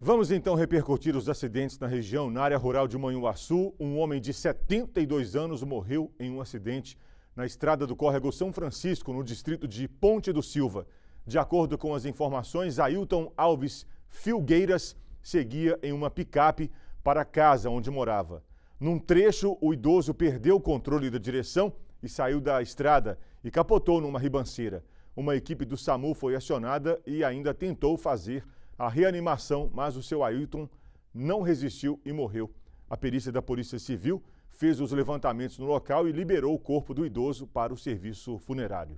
Vamos então repercutir os acidentes na região. Na área rural de Manhuaçu, um homem de 72 anos morreu em um acidente na estrada do córrego São Francisco, no distrito de Ponte do Silva. De acordo com as informações, Ailton Alves Filgueiras seguia em uma picape para a casa onde morava. Num trecho, o idoso perdeu o controle da direção e saiu da estrada e capotou numa ribanceira. Uma equipe do SAMU foi acionada e ainda tentou fazer a reanimação, mas o seu Ailton não resistiu e morreu. A perícia da Polícia Civil fez os levantamentos no local e liberou o corpo do idoso para o serviço funerário.